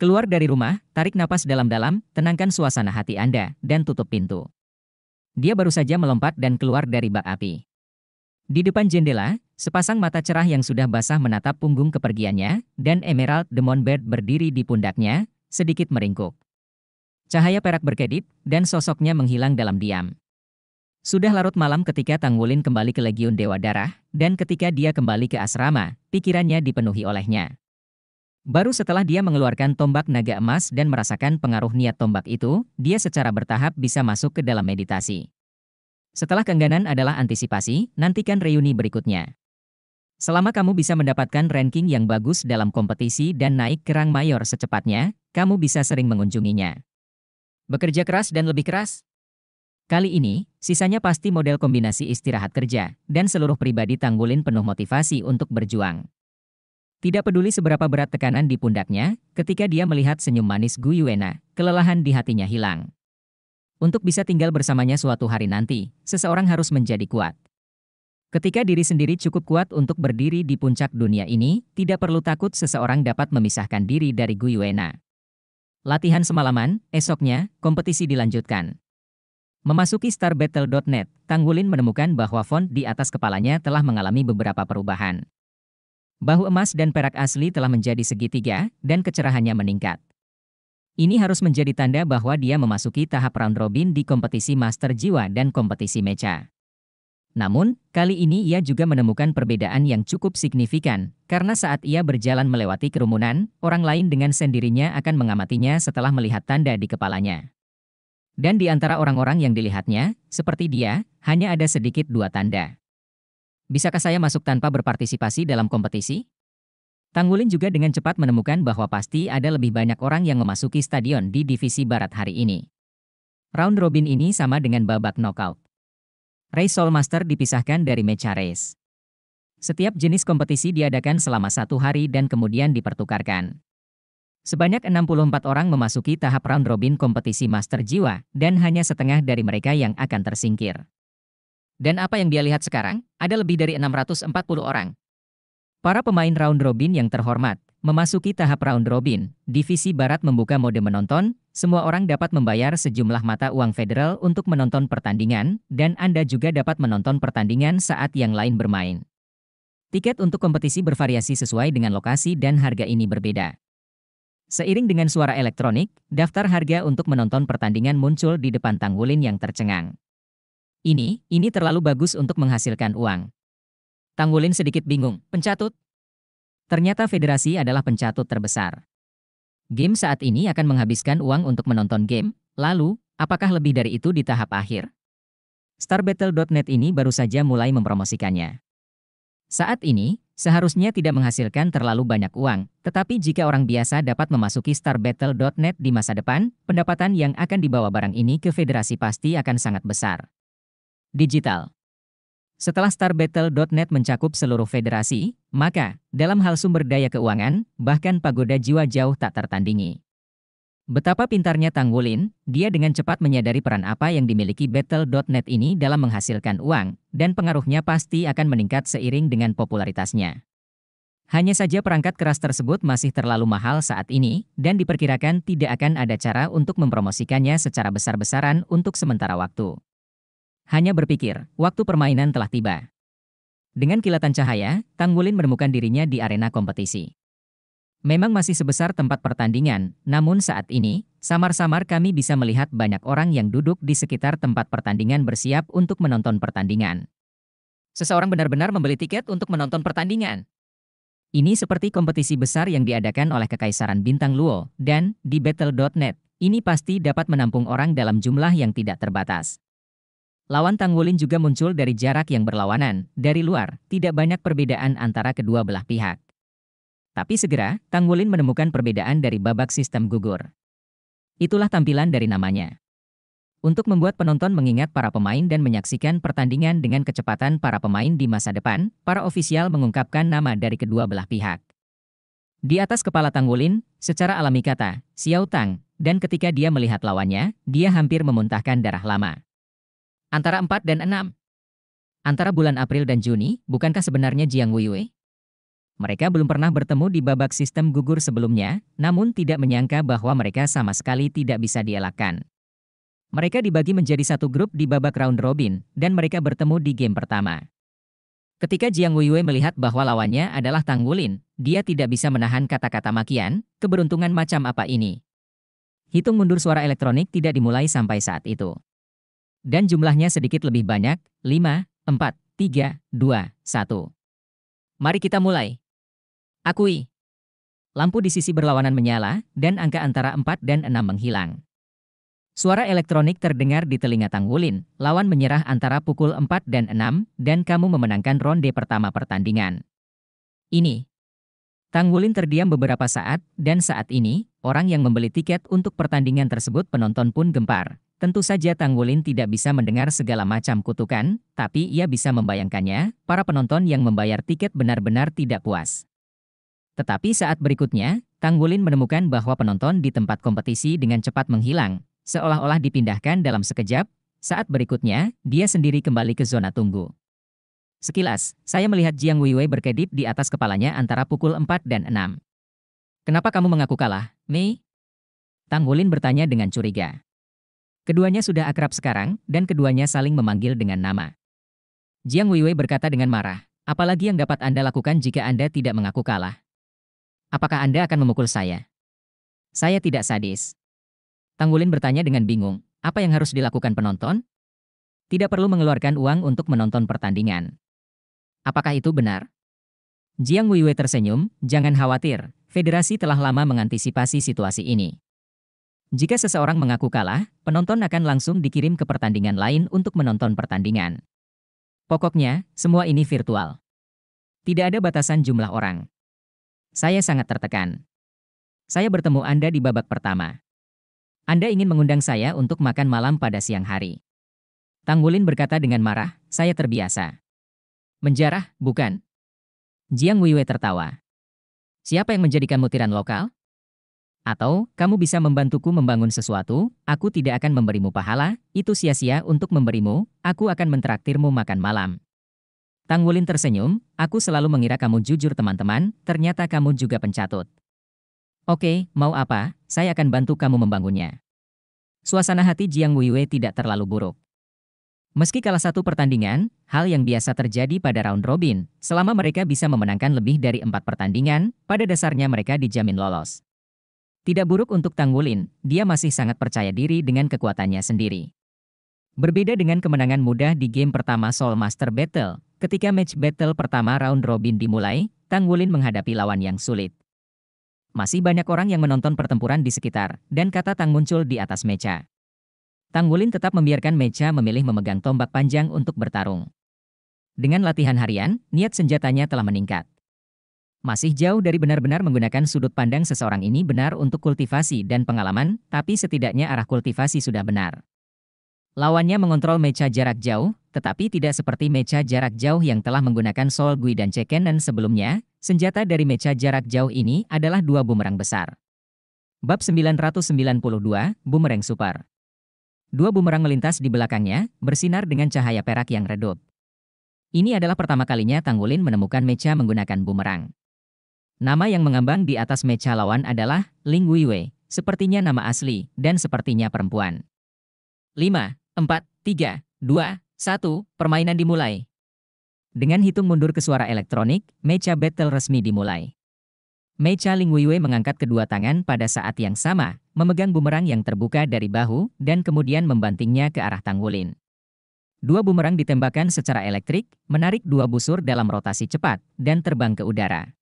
Keluar dari rumah, tarik napas dalam-dalam, tenangkan suasana hati Anda, dan tutup pintu. Dia baru saja melompat dan keluar dari bak api. Di depan jendela, sepasang mata cerah yang sudah basah menatap punggung kepergiannya, dan Emerald Demon Bird berdiri di pundaknya, sedikit meringkuk. Cahaya perak berkedip, dan sosoknya menghilang dalam diam. Sudah larut malam ketika Tang Wulin kembali ke Legiun Dewa Darah, dan ketika dia kembali ke asrama, pikirannya dipenuhi olehnya. Baru setelah dia mengeluarkan tombak naga emas dan merasakan pengaruh niat tombak itu, dia secara bertahap bisa masuk ke dalam meditasi. Setelah keengganan adalah antisipasi, nantikan reuni berikutnya. Selama kamu bisa mendapatkan ranking yang bagus dalam kompetisi dan naik kerang mayor secepatnya, kamu bisa sering mengunjunginya. Bekerja keras dan lebih keras? Kali ini, sisanya pasti model kombinasi istirahat kerja, dan seluruh pribadi tanggulin penuh motivasi untuk berjuang. Tidak peduli seberapa berat tekanan di pundaknya, ketika dia melihat senyum manis Gu Yuena, kelelahan di hatinya hilang. Untuk bisa tinggal bersamanya suatu hari nanti, seseorang harus menjadi kuat. Ketika diri sendiri cukup kuat untuk berdiri di puncak dunia ini, tidak perlu takut seseorang dapat memisahkan diri dari Gu Yuena. Latihan semalaman, esoknya, kompetisi dilanjutkan. Memasuki starbattle.net, Wulin menemukan bahwa font di atas kepalanya telah mengalami beberapa perubahan. Bahu emas dan perak asli telah menjadi segitiga, dan kecerahannya meningkat. Ini harus menjadi tanda bahwa dia memasuki tahap round robin di kompetisi Master Jiwa dan kompetisi Mecha. Namun, kali ini ia juga menemukan perbedaan yang cukup signifikan, karena saat ia berjalan melewati kerumunan, orang lain dengan sendirinya akan mengamatinya setelah melihat tanda di kepalanya. Dan di antara orang-orang yang dilihatnya, seperti dia, hanya ada sedikit dua tanda. Bisakah saya masuk tanpa berpartisipasi dalam kompetisi? Tanggulin juga dengan cepat menemukan bahwa pasti ada lebih banyak orang yang memasuki stadion di divisi barat hari ini. Round robin ini sama dengan babak knockout. Race master dipisahkan dari mecha race. Setiap jenis kompetisi diadakan selama satu hari dan kemudian dipertukarkan. Sebanyak 64 orang memasuki tahap round robin kompetisi Master Jiwa, dan hanya setengah dari mereka yang akan tersingkir. Dan apa yang dia lihat sekarang, ada lebih dari 640 orang. Para pemain round robin yang terhormat, memasuki tahap round robin, divisi barat membuka mode menonton, semua orang dapat membayar sejumlah mata uang federal untuk menonton pertandingan, dan Anda juga dapat menonton pertandingan saat yang lain bermain. Tiket untuk kompetisi bervariasi sesuai dengan lokasi dan harga ini berbeda. Seiring dengan suara elektronik, daftar harga untuk menonton pertandingan muncul di depan Tang yang tercengang. Ini, ini terlalu bagus untuk menghasilkan uang. Tanggulin sedikit bingung, pencatut. Ternyata federasi adalah pencatut terbesar. Game saat ini akan menghabiskan uang untuk menonton game, lalu, apakah lebih dari itu di tahap akhir? StarBattle.net ini baru saja mulai mempromosikannya. Saat ini, seharusnya tidak menghasilkan terlalu banyak uang, tetapi jika orang biasa dapat memasuki StarBattle.net di masa depan, pendapatan yang akan dibawa barang ini ke federasi pasti akan sangat besar digital. Setelah StarBattle.net mencakup seluruh federasi, maka, dalam hal sumber daya keuangan, bahkan pagoda jiwa jauh tak tertandingi. Betapa pintarnya Tang Wulin, dia dengan cepat menyadari peran apa yang dimiliki Battle.net ini dalam menghasilkan uang, dan pengaruhnya pasti akan meningkat seiring dengan popularitasnya. Hanya saja perangkat keras tersebut masih terlalu mahal saat ini, dan diperkirakan tidak akan ada cara untuk mempromosikannya secara besar-besaran untuk sementara waktu. Hanya berpikir, waktu permainan telah tiba. Dengan kilatan cahaya, Tang Wulin menemukan dirinya di arena kompetisi. Memang masih sebesar tempat pertandingan, namun saat ini, samar-samar kami bisa melihat banyak orang yang duduk di sekitar tempat pertandingan bersiap untuk menonton pertandingan. Seseorang benar-benar membeli tiket untuk menonton pertandingan. Ini seperti kompetisi besar yang diadakan oleh Kekaisaran Bintang Luo, dan, di Battle.net, ini pasti dapat menampung orang dalam jumlah yang tidak terbatas. Lawan Tangwulin juga muncul dari jarak yang berlawanan, dari luar, tidak banyak perbedaan antara kedua belah pihak. Tapi segera, Tangwulin menemukan perbedaan dari babak sistem gugur. Itulah tampilan dari namanya. Untuk membuat penonton mengingat para pemain dan menyaksikan pertandingan dengan kecepatan para pemain di masa depan, para ofisial mengungkapkan nama dari kedua belah pihak. Di atas kepala Tangwulin, secara alami kata, Xiao Tang, dan ketika dia melihat lawannya, dia hampir memuntahkan darah lama. Antara 4 dan 6. Antara bulan April dan Juni, bukankah sebenarnya Jiang Weiwei? Mereka belum pernah bertemu di babak sistem gugur sebelumnya, namun tidak menyangka bahwa mereka sama sekali tidak bisa dielakkan. Mereka dibagi menjadi satu grup di babak round robin, dan mereka bertemu di game pertama. Ketika Jiang Weiwei melihat bahwa lawannya adalah Tang Wulin, dia tidak bisa menahan kata-kata makian, keberuntungan macam apa ini. Hitung mundur suara elektronik tidak dimulai sampai saat itu. Dan jumlahnya sedikit lebih banyak, 5, 4, 3, 2, 1. Mari kita mulai. Akui. Lampu di sisi berlawanan menyala, dan angka antara 4 dan 6 menghilang. Suara elektronik terdengar di telinga Tang Wulin, lawan menyerah antara pukul 4 dan 6, dan kamu memenangkan ronde pertama pertandingan. Ini. Tang Wulin terdiam beberapa saat, dan saat ini, orang yang membeli tiket untuk pertandingan tersebut penonton pun gempar. Tentu saja Tang Wulin tidak bisa mendengar segala macam kutukan, tapi ia bisa membayangkannya, para penonton yang membayar tiket benar-benar tidak puas. Tetapi saat berikutnya, Tang Wulin menemukan bahwa penonton di tempat kompetisi dengan cepat menghilang, seolah-olah dipindahkan dalam sekejap, saat berikutnya, dia sendiri kembali ke zona tunggu. Sekilas, saya melihat Jiang Weiwei berkedip di atas kepalanya antara pukul 4 dan 6. Kenapa kamu mengaku kalah, Mei? Wulin bertanya dengan curiga. Keduanya sudah akrab sekarang, dan keduanya saling memanggil dengan nama. Jiang Weiwei berkata dengan marah, apalagi yang dapat Anda lakukan jika Anda tidak mengaku kalah. Apakah Anda akan memukul saya? Saya tidak sadis. Tang Wulin bertanya dengan bingung, apa yang harus dilakukan penonton? Tidak perlu mengeluarkan uang untuk menonton pertandingan. Apakah itu benar? Jiang Weiwei tersenyum, jangan khawatir, federasi telah lama mengantisipasi situasi ini. Jika seseorang mengaku kalah, penonton akan langsung dikirim ke pertandingan lain untuk menonton pertandingan. Pokoknya, semua ini virtual. Tidak ada batasan jumlah orang. Saya sangat tertekan. Saya bertemu Anda di babak pertama. Anda ingin mengundang saya untuk makan malam pada siang hari. Tang Wulin berkata dengan marah, saya terbiasa. Menjarah, bukan. Jiang Weiwei tertawa. Siapa yang menjadikan mutiran lokal? Atau, kamu bisa membantuku membangun sesuatu, aku tidak akan memberimu pahala, itu sia-sia untuk memberimu, aku akan mentraktirmu makan malam. Tang Wulin tersenyum, aku selalu mengira kamu jujur teman-teman, ternyata kamu juga pencatut. Oke, mau apa, saya akan bantu kamu membangunnya. Suasana hati Jiang Wuiwei tidak terlalu buruk. Meski kalah satu pertandingan, hal yang biasa terjadi pada round robin, selama mereka bisa memenangkan lebih dari empat pertandingan, pada dasarnya mereka dijamin lolos. Tidak buruk untuk Tang Wulin, dia masih sangat percaya diri dengan kekuatannya sendiri. Berbeda dengan kemenangan mudah di game pertama Soul Master Battle, ketika match battle pertama round robin dimulai, Tang Wulin menghadapi lawan yang sulit. Masih banyak orang yang menonton pertempuran di sekitar, dan kata Tang muncul di atas meja. Tang Wulin tetap membiarkan meja memilih memegang tombak panjang untuk bertarung. Dengan latihan harian, niat senjatanya telah meningkat. Masih jauh dari benar-benar menggunakan sudut pandang seseorang ini benar untuk kultivasi dan pengalaman, tapi setidaknya arah kultivasi sudah benar. Lawannya mengontrol mecha jarak jauh, tetapi tidak seperti mecha jarak jauh yang telah menggunakan Sol Gui dan Chekenen sebelumnya, senjata dari mecha jarak jauh ini adalah dua bumerang besar. Bab 992, Bumerang Super Dua bumerang melintas di belakangnya, bersinar dengan cahaya perak yang redup. Ini adalah pertama kalinya Tanggulin menemukan mecha menggunakan bumerang. Nama yang mengambang di atas meja lawan adalah Ling Weiwei, sepertinya nama asli, dan sepertinya perempuan. 5, 4, 3, 2, 1, permainan dimulai. Dengan hitung mundur ke suara elektronik, meja battle resmi dimulai. Meja Ling Weiwei mengangkat kedua tangan pada saat yang sama, memegang bumerang yang terbuka dari bahu, dan kemudian membantingnya ke arah Tang Wulin. Dua bumerang ditembakkan secara elektrik, menarik dua busur dalam rotasi cepat, dan terbang ke udara.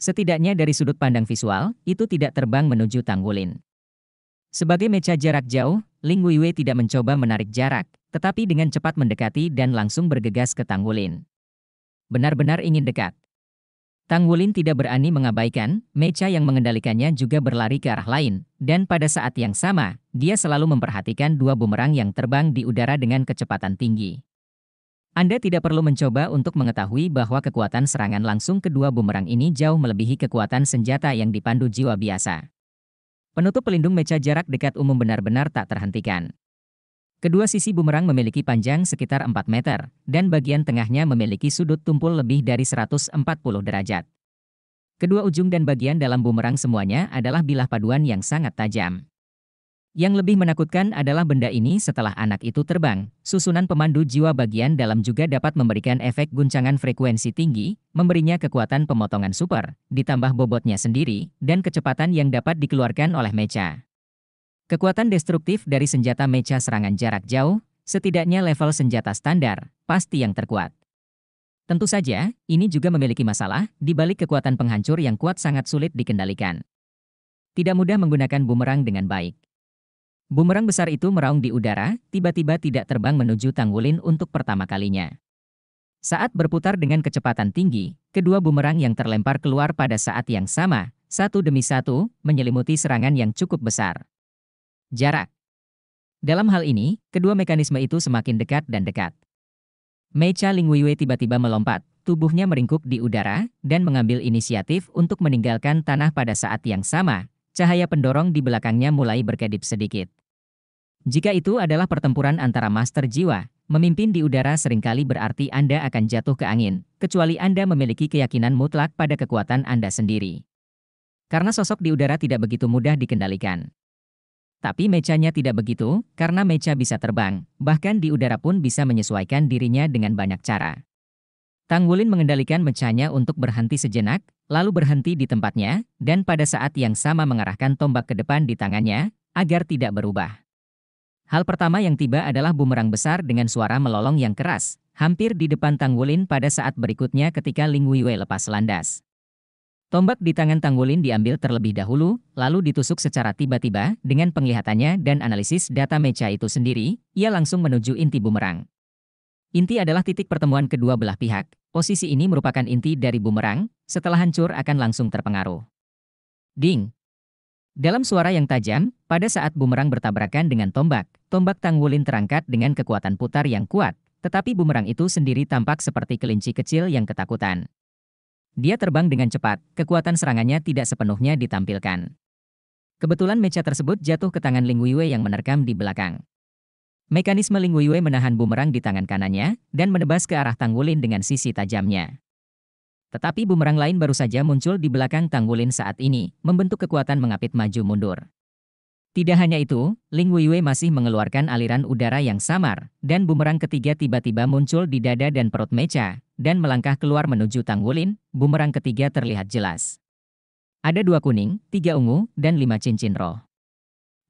Setidaknya dari sudut pandang visual, itu tidak terbang menuju Tanggulin. Sebagai meca jarak jauh, Ling Weiwei tidak mencoba menarik jarak, tetapi dengan cepat mendekati dan langsung bergegas ke Tanggulin. Benar-benar ingin dekat. Tanggulin tidak berani mengabaikan, meca yang mengendalikannya juga berlari ke arah lain, dan pada saat yang sama, dia selalu memperhatikan dua bumerang yang terbang di udara dengan kecepatan tinggi. Anda tidak perlu mencoba untuk mengetahui bahwa kekuatan serangan langsung kedua bumerang ini jauh melebihi kekuatan senjata yang dipandu jiwa biasa. Penutup pelindung meja jarak dekat umum benar-benar tak terhentikan. Kedua sisi bumerang memiliki panjang sekitar 4 meter, dan bagian tengahnya memiliki sudut tumpul lebih dari 140 derajat. Kedua ujung dan bagian dalam bumerang semuanya adalah bilah paduan yang sangat tajam. Yang lebih menakutkan adalah benda ini setelah anak itu terbang, susunan pemandu jiwa bagian dalam juga dapat memberikan efek guncangan frekuensi tinggi, memberinya kekuatan pemotongan super, ditambah bobotnya sendiri, dan kecepatan yang dapat dikeluarkan oleh mecha. Kekuatan destruktif dari senjata mecha serangan jarak jauh, setidaknya level senjata standar, pasti yang terkuat. Tentu saja, ini juga memiliki masalah, di balik kekuatan penghancur yang kuat sangat sulit dikendalikan. Tidak mudah menggunakan bumerang dengan baik. Bumerang besar itu meraung di udara, tiba-tiba tidak terbang menuju Tangwulin untuk pertama kalinya. Saat berputar dengan kecepatan tinggi, kedua bumerang yang terlempar keluar pada saat yang sama, satu demi satu, menyelimuti serangan yang cukup besar. Jarak Dalam hal ini, kedua mekanisme itu semakin dekat dan dekat. Mecha Lingweiwei tiba-tiba melompat, tubuhnya meringkuk di udara, dan mengambil inisiatif untuk meninggalkan tanah pada saat yang sama, cahaya pendorong di belakangnya mulai berkedip sedikit. Jika itu adalah pertempuran antara master jiwa, memimpin di udara seringkali berarti Anda akan jatuh ke angin, kecuali Anda memiliki keyakinan mutlak pada kekuatan Anda sendiri. Karena sosok di udara tidak begitu mudah dikendalikan. Tapi mecanya tidak begitu, karena meca bisa terbang, bahkan di udara pun bisa menyesuaikan dirinya dengan banyak cara. Tang Wulin mengendalikan mecanya untuk berhenti sejenak, lalu berhenti di tempatnya, dan pada saat yang sama mengarahkan tombak ke depan di tangannya, agar tidak berubah. Hal pertama yang tiba adalah bumerang besar dengan suara melolong yang keras, hampir di depan Tang Wulin. pada saat berikutnya ketika Ling Weiwei lepas landas. Tombak di tangan Tang Wulin diambil terlebih dahulu, lalu ditusuk secara tiba-tiba dengan penglihatannya dan analisis data mecha itu sendiri, ia langsung menuju inti bumerang. Inti adalah titik pertemuan kedua belah pihak, posisi ini merupakan inti dari bumerang, setelah hancur akan langsung terpengaruh. Ding! Dalam suara yang tajam, pada saat bumerang bertabrakan dengan tombak, Tombak Tangwulin terangkat dengan kekuatan putar yang kuat, tetapi bumerang itu sendiri tampak seperti kelinci kecil yang ketakutan. Dia terbang dengan cepat, kekuatan serangannya tidak sepenuhnya ditampilkan. Kebetulan meja tersebut jatuh ke tangan Ling Weiwei yang menerkam di belakang. Mekanisme Ling Weiwei menahan bumerang di tangan kanannya dan menebas ke arah Tangwulin dengan sisi tajamnya. Tetapi bumerang lain baru saja muncul di belakang Tangwulin saat ini, membentuk kekuatan mengapit maju mundur. Tidak hanya itu, Ling Weiwei masih mengeluarkan aliran udara yang samar, dan bumerang ketiga tiba-tiba muncul di dada dan perut Mecha, dan melangkah keluar menuju Tang Wulin, bumerang ketiga terlihat jelas. Ada dua kuning, tiga ungu, dan lima cincin roh.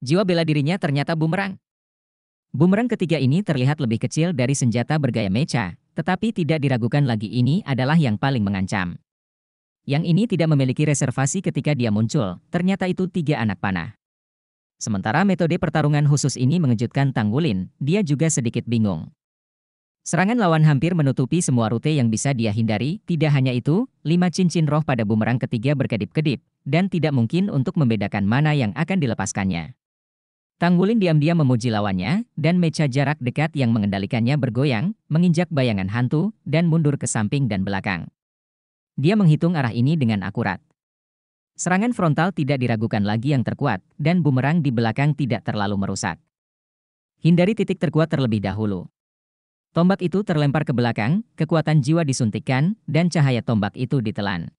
Jiwa bela dirinya ternyata bumerang. Bumerang ketiga ini terlihat lebih kecil dari senjata bergaya Mecha, tetapi tidak diragukan lagi ini adalah yang paling mengancam. Yang ini tidak memiliki reservasi ketika dia muncul, ternyata itu tiga anak panah. Sementara metode pertarungan khusus ini mengejutkan Tang Wulin, dia juga sedikit bingung. Serangan lawan hampir menutupi semua rute yang bisa dia hindari, tidak hanya itu, lima cincin roh pada bumerang ketiga berkedip-kedip, dan tidak mungkin untuk membedakan mana yang akan dilepaskannya. Tang Wulin diam-diam memuji lawannya, dan meja jarak dekat yang mengendalikannya bergoyang, menginjak bayangan hantu, dan mundur ke samping dan belakang. Dia menghitung arah ini dengan akurat. Serangan frontal tidak diragukan lagi yang terkuat, dan bumerang di belakang tidak terlalu merusak. Hindari titik terkuat terlebih dahulu. Tombak itu terlempar ke belakang, kekuatan jiwa disuntikkan, dan cahaya tombak itu ditelan.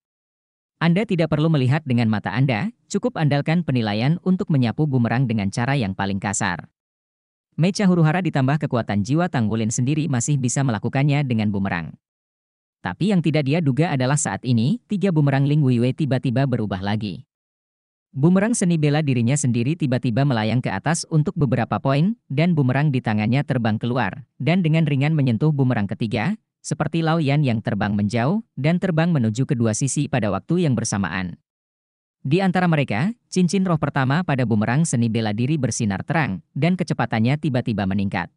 Anda tidak perlu melihat dengan mata Anda, cukup andalkan penilaian untuk menyapu bumerang dengan cara yang paling kasar. Mecha Huruhara ditambah kekuatan jiwa Tanggulin sendiri masih bisa melakukannya dengan bumerang. Tapi yang tidak dia duga adalah saat ini, tiga bumerang Ling Weiwei tiba-tiba berubah lagi. Bumerang seni bela dirinya sendiri tiba-tiba melayang ke atas untuk beberapa poin, dan bumerang di tangannya terbang keluar, dan dengan ringan menyentuh bumerang ketiga, seperti Lao Yan yang terbang menjauh, dan terbang menuju kedua sisi pada waktu yang bersamaan. Di antara mereka, cincin roh pertama pada bumerang seni bela diri bersinar terang, dan kecepatannya tiba-tiba meningkat.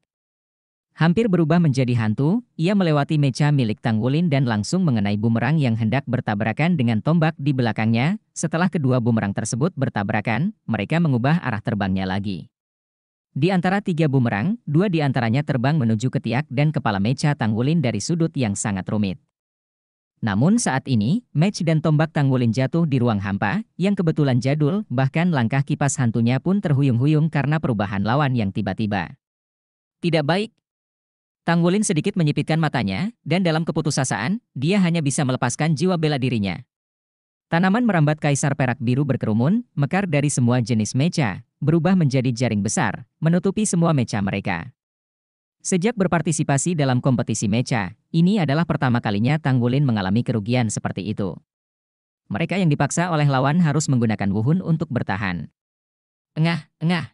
Hampir berubah menjadi hantu, ia melewati meja milik Tang Wulin dan langsung mengenai bumerang yang hendak bertabrakan dengan tombak di belakangnya. Setelah kedua bumerang tersebut bertabrakan, mereka mengubah arah terbangnya lagi. Di antara tiga bumerang, dua di antaranya terbang menuju ketiak dan kepala meja Tang Wulin dari sudut yang sangat rumit. Namun saat ini, match dan tombak Tang Wulin jatuh di ruang hampa, yang kebetulan jadul, bahkan langkah kipas hantunya pun terhuyung-huyung karena perubahan lawan yang tiba-tiba. Tidak baik, Tang Wulin sedikit menyipitkan matanya, dan dalam keputusasaan, dia hanya bisa melepaskan jiwa bela dirinya. Tanaman merambat kaisar perak biru berkerumun, mekar dari semua jenis meja, berubah menjadi jaring besar, menutupi semua meja mereka. Sejak berpartisipasi dalam kompetisi meja, ini adalah pertama kalinya Tang Wulin mengalami kerugian seperti itu. Mereka yang dipaksa oleh lawan harus menggunakan wuhun untuk bertahan. Engah, engah.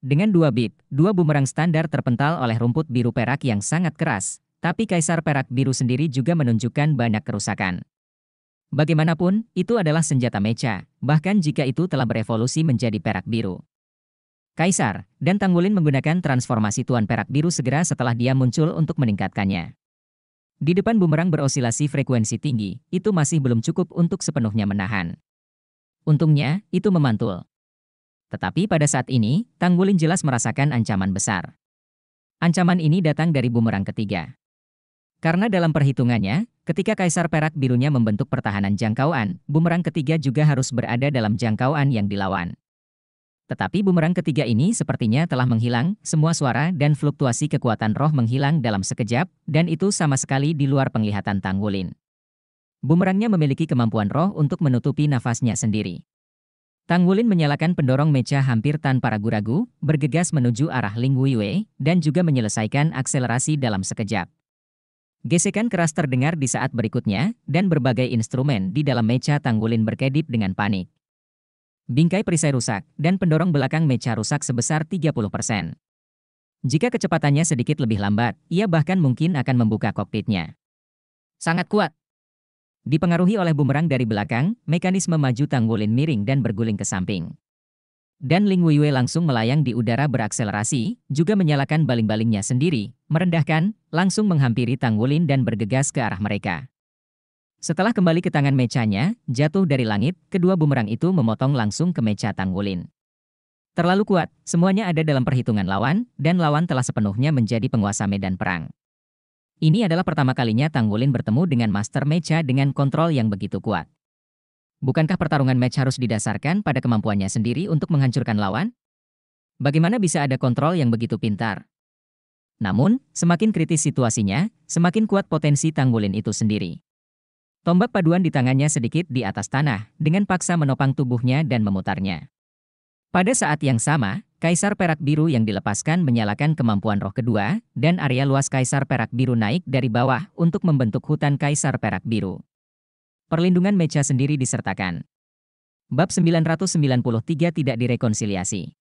Dengan dua bit, dua bumerang standar terpental oleh rumput biru perak yang sangat keras, tapi kaisar perak biru sendiri juga menunjukkan banyak kerusakan. Bagaimanapun, itu adalah senjata mecha, bahkan jika itu telah berevolusi menjadi perak biru. Kaisar dan Tangwulin menggunakan transformasi Tuan Perak Biru segera setelah dia muncul untuk meningkatkannya. Di depan bumerang berosilasi frekuensi tinggi, itu masih belum cukup untuk sepenuhnya menahan. Untungnya, itu memantul. Tetapi pada saat ini, Tang Wulin jelas merasakan ancaman besar. Ancaman ini datang dari bumerang ketiga. Karena dalam perhitungannya, ketika kaisar perak birunya membentuk pertahanan jangkauan, bumerang ketiga juga harus berada dalam jangkauan yang dilawan. Tetapi bumerang ketiga ini sepertinya telah menghilang, semua suara dan fluktuasi kekuatan roh menghilang dalam sekejap, dan itu sama sekali di luar penglihatan Tang Wulin. Bumerangnya memiliki kemampuan roh untuk menutupi nafasnya sendiri. Tang Wulin menyalakan pendorong meja hampir tanpa ragu-ragu, bergegas menuju arah Ling Wuiwei, dan juga menyelesaikan akselerasi dalam sekejap. Gesekan keras terdengar di saat berikutnya, dan berbagai instrumen di dalam meja Tang Wulin berkedip dengan panik. Bingkai perisai rusak, dan pendorong belakang meja rusak sebesar 30%. Jika kecepatannya sedikit lebih lambat, ia bahkan mungkin akan membuka kokpitnya. Sangat kuat, Dipengaruhi oleh bumerang dari belakang, mekanisme maju Tang Wulin miring dan berguling ke samping. Dan Ling Weiwei langsung melayang di udara berakselerasi, juga menyalakan baling-balingnya sendiri, merendahkan, langsung menghampiri Tang Wulin dan bergegas ke arah mereka. Setelah kembali ke tangan mecanya, jatuh dari langit, kedua bumerang itu memotong langsung ke meca Tang Wulin. Terlalu kuat, semuanya ada dalam perhitungan lawan, dan lawan telah sepenuhnya menjadi penguasa medan perang. Ini adalah pertama kalinya Tanggulin bertemu dengan Master Mecha dengan kontrol yang begitu kuat. Bukankah pertarungan match harus didasarkan pada kemampuannya sendiri untuk menghancurkan lawan? Bagaimana bisa ada kontrol yang begitu pintar? Namun, semakin kritis situasinya, semakin kuat potensi Tanggulin itu sendiri. Tombak paduan di tangannya sedikit di atas tanah, dengan paksa menopang tubuhnya dan memutarnya. Pada saat yang sama, Kaisar Perak Biru yang dilepaskan menyalakan kemampuan roh kedua, dan area luas Kaisar Perak Biru naik dari bawah untuk membentuk hutan Kaisar Perak Biru. Perlindungan meja sendiri disertakan. Bab 993 tidak direkonsiliasi.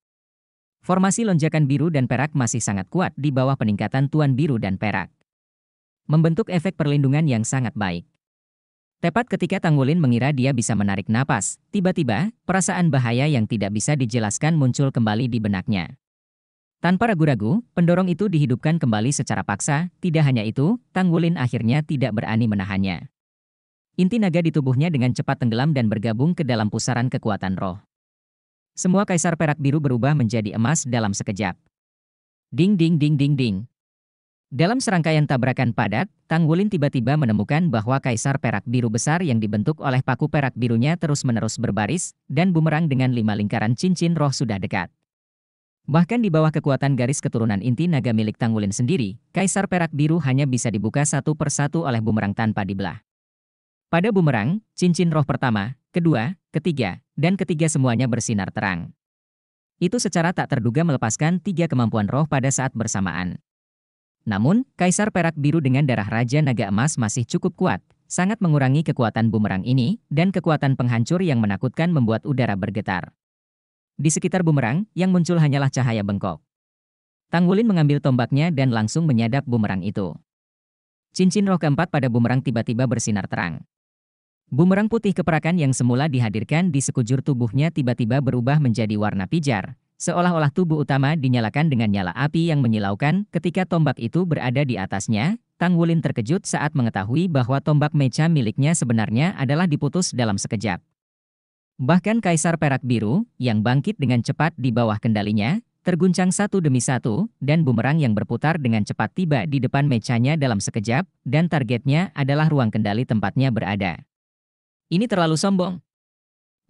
Formasi lonjakan biru dan perak masih sangat kuat di bawah peningkatan tuan biru dan perak. Membentuk efek perlindungan yang sangat baik. Tepat ketika Tanggulin mengira dia bisa menarik napas, tiba-tiba, perasaan bahaya yang tidak bisa dijelaskan muncul kembali di benaknya. Tanpa ragu-ragu, pendorong itu dihidupkan kembali secara paksa, tidak hanya itu, Tanggulin akhirnya tidak berani menahannya. Inti naga di tubuhnya dengan cepat tenggelam dan bergabung ke dalam pusaran kekuatan roh. Semua kaisar perak biru berubah menjadi emas dalam sekejap. Ding ding ding ding ding. Dalam serangkaian tabrakan padat, Tanggulin tiba-tiba menemukan bahwa kaisar perak biru besar yang dibentuk oleh paku perak birunya terus-menerus berbaris, dan bumerang dengan lima lingkaran cincin roh sudah dekat. Bahkan di bawah kekuatan garis keturunan inti naga milik Tanggulin sendiri, kaisar perak biru hanya bisa dibuka satu persatu oleh bumerang tanpa dibelah. Pada bumerang, cincin roh pertama, kedua, ketiga, dan ketiga semuanya bersinar terang. Itu secara tak terduga melepaskan tiga kemampuan roh pada saat bersamaan. Namun, Kaisar Perak Biru dengan darah Raja Naga Emas masih cukup kuat, sangat mengurangi kekuatan bumerang ini, dan kekuatan penghancur yang menakutkan membuat udara bergetar. Di sekitar bumerang, yang muncul hanyalah cahaya bengkok. Tang Wulin mengambil tombaknya dan langsung menyadap bumerang itu. Cincin roh keempat pada bumerang tiba-tiba bersinar terang. Bumerang putih keperakan yang semula dihadirkan di sekujur tubuhnya tiba-tiba berubah menjadi warna pijar, Seolah-olah tubuh utama dinyalakan dengan nyala api yang menyilaukan ketika tombak itu berada di atasnya, Tang Wulin terkejut saat mengetahui bahwa tombak mecha miliknya sebenarnya adalah diputus dalam sekejap. Bahkan Kaisar Perak Biru, yang bangkit dengan cepat di bawah kendalinya, terguncang satu demi satu, dan bumerang yang berputar dengan cepat tiba di depan mecanya dalam sekejap, dan targetnya adalah ruang kendali tempatnya berada. Ini terlalu sombong.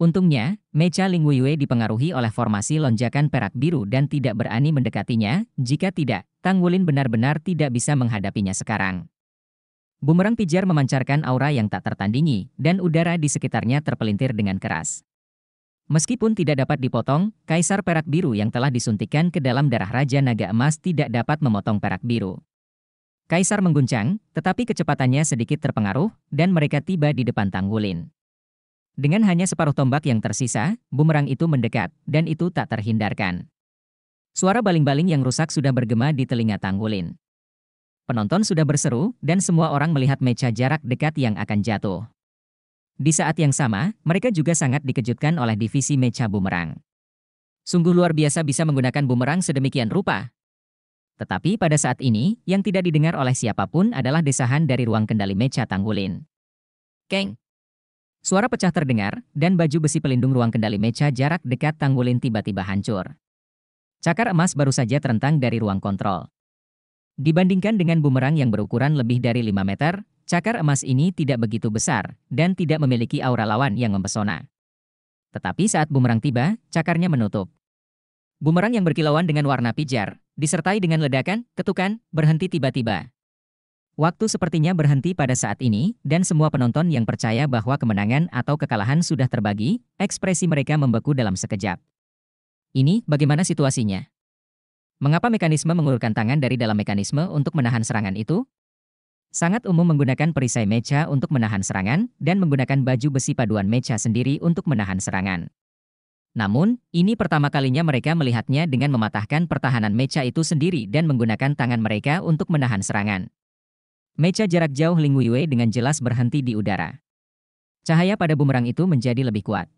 Untungnya, Mecha Lingwuiwei dipengaruhi oleh formasi lonjakan perak biru dan tidak berani mendekatinya, jika tidak, Tang Wulin benar-benar tidak bisa menghadapinya sekarang. Bumerang pijar memancarkan aura yang tak tertandingi, dan udara di sekitarnya terpelintir dengan keras. Meskipun tidak dapat dipotong, kaisar perak biru yang telah disuntikan ke dalam darah Raja Naga Emas tidak dapat memotong perak biru. Kaisar mengguncang, tetapi kecepatannya sedikit terpengaruh, dan mereka tiba di depan Tang Wulin. Dengan hanya separuh tombak yang tersisa, bumerang itu mendekat, dan itu tak terhindarkan. Suara baling-baling yang rusak sudah bergema di telinga Tanggulin. Penonton sudah berseru, dan semua orang melihat meja jarak dekat yang akan jatuh. Di saat yang sama, mereka juga sangat dikejutkan oleh divisi meja bumerang. Sungguh luar biasa bisa menggunakan bumerang sedemikian rupa. Tetapi pada saat ini, yang tidak didengar oleh siapapun adalah desahan dari ruang kendali meja Tanggulin. Keng, Suara pecah terdengar, dan baju besi pelindung ruang kendali mecha jarak dekat Tanggulin tiba-tiba hancur. Cakar emas baru saja terentang dari ruang kontrol. Dibandingkan dengan bumerang yang berukuran lebih dari 5 meter, cakar emas ini tidak begitu besar dan tidak memiliki aura lawan yang mempesona. Tetapi saat bumerang tiba, cakarnya menutup. Bumerang yang berkilauan dengan warna pijar, disertai dengan ledakan, ketukan, berhenti tiba-tiba. Waktu sepertinya berhenti pada saat ini, dan semua penonton yang percaya bahwa kemenangan atau kekalahan sudah terbagi, ekspresi mereka membeku dalam sekejap. Ini bagaimana situasinya? Mengapa mekanisme mengulurkan tangan dari dalam mekanisme untuk menahan serangan itu? Sangat umum menggunakan perisai mecha untuk menahan serangan, dan menggunakan baju besi paduan mecha sendiri untuk menahan serangan. Namun, ini pertama kalinya mereka melihatnya dengan mematahkan pertahanan mecha itu sendiri dan menggunakan tangan mereka untuk menahan serangan. Meja jarak jauh Ling Weiwei dengan jelas berhenti di udara. Cahaya pada bumerang itu menjadi lebih kuat.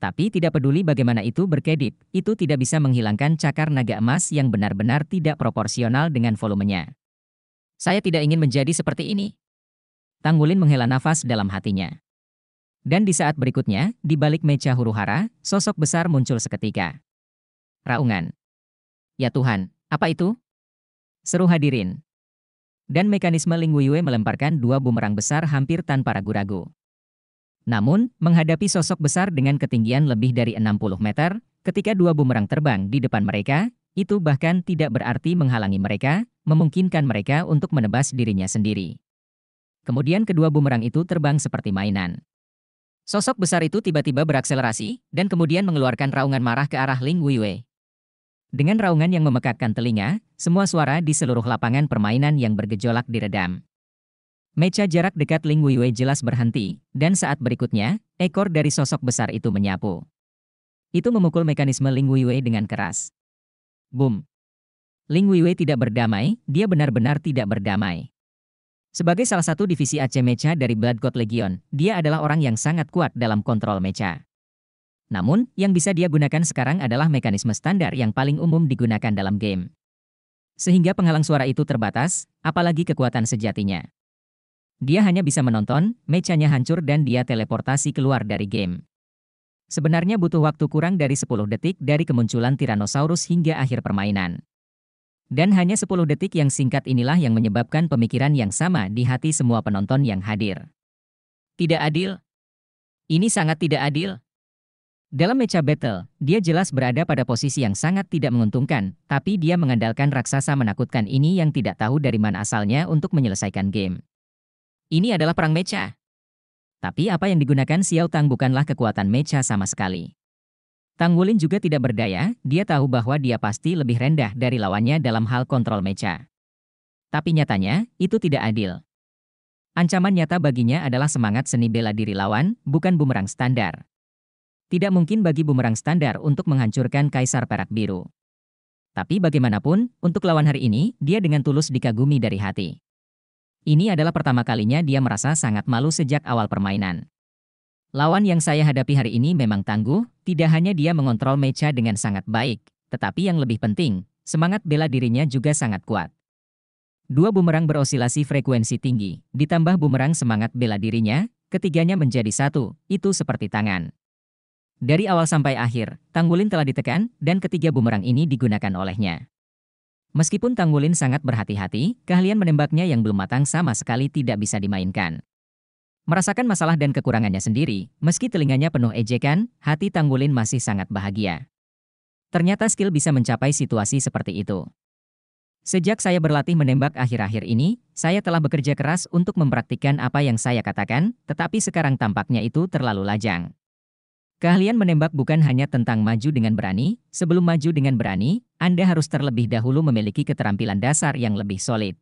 Tapi tidak peduli bagaimana itu berkedip, itu tidak bisa menghilangkan cakar naga emas yang benar-benar tidak proporsional dengan volumenya. Saya tidak ingin menjadi seperti ini. Wulin menghela nafas dalam hatinya. Dan di saat berikutnya, di balik meja huru-hara, sosok besar muncul seketika. Raungan. Ya Tuhan, apa itu? Seru hadirin dan mekanisme Ling Wei melemparkan dua bumerang besar hampir tanpa ragu-ragu. Namun, menghadapi sosok besar dengan ketinggian lebih dari 60 meter, ketika dua bumerang terbang di depan mereka, itu bahkan tidak berarti menghalangi mereka, memungkinkan mereka untuk menebas dirinya sendiri. Kemudian kedua bumerang itu terbang seperti mainan. Sosok besar itu tiba-tiba berakselerasi, dan kemudian mengeluarkan raungan marah ke arah Ling Wei. Dengan raungan yang memekakkan telinga, semua suara di seluruh lapangan permainan yang bergejolak diredam. Mecha jarak dekat Ling Weiwei jelas berhenti, dan saat berikutnya, ekor dari sosok besar itu menyapu. Itu memukul mekanisme Ling Weiwei dengan keras. Boom. Ling Weiwei tidak berdamai, dia benar-benar tidak berdamai. Sebagai salah satu divisi Aceh Mecha dari Blood God Legion, dia adalah orang yang sangat kuat dalam kontrol Mecha. Namun, yang bisa dia gunakan sekarang adalah mekanisme standar yang paling umum digunakan dalam game. Sehingga penghalang suara itu terbatas, apalagi kekuatan sejatinya. Dia hanya bisa menonton, mecanya hancur dan dia teleportasi keluar dari game. Sebenarnya butuh waktu kurang dari 10 detik dari kemunculan Tyrannosaurus hingga akhir permainan. Dan hanya 10 detik yang singkat inilah yang menyebabkan pemikiran yang sama di hati semua penonton yang hadir. Tidak adil. Ini sangat tidak adil. Dalam mecha battle, dia jelas berada pada posisi yang sangat tidak menguntungkan, tapi dia mengandalkan raksasa menakutkan ini yang tidak tahu dari mana asalnya untuk menyelesaikan game. Ini adalah perang mecha. Tapi apa yang digunakan Xiao Tang bukanlah kekuatan mecha sama sekali. Tang Wulin juga tidak berdaya, dia tahu bahwa dia pasti lebih rendah dari lawannya dalam hal kontrol mecha. Tapi nyatanya, itu tidak adil. Ancaman nyata baginya adalah semangat seni bela diri lawan, bukan bumerang standar. Tidak mungkin bagi bumerang standar untuk menghancurkan Kaisar Perak Biru. Tapi bagaimanapun, untuk lawan hari ini, dia dengan tulus dikagumi dari hati. Ini adalah pertama kalinya dia merasa sangat malu sejak awal permainan. Lawan yang saya hadapi hari ini memang tangguh, tidak hanya dia mengontrol meja dengan sangat baik, tetapi yang lebih penting, semangat bela dirinya juga sangat kuat. Dua bumerang berosilasi frekuensi tinggi, ditambah bumerang semangat bela dirinya, ketiganya menjadi satu, itu seperti tangan. Dari awal sampai akhir, Tanggulin telah ditekan, dan ketiga bumerang ini digunakan olehnya. Meskipun Tanggulin sangat berhati-hati, keahlian menembaknya yang belum matang sama sekali tidak bisa dimainkan. Merasakan masalah dan kekurangannya sendiri, meski telinganya penuh ejekan, hati Tanggulin masih sangat bahagia. Ternyata skill bisa mencapai situasi seperti itu. Sejak saya berlatih menembak akhir-akhir ini, saya telah bekerja keras untuk mempraktikkan apa yang saya katakan, tetapi sekarang tampaknya itu terlalu lajang. Keahlian menembak bukan hanya tentang maju dengan berani, sebelum maju dengan berani, Anda harus terlebih dahulu memiliki keterampilan dasar yang lebih solid.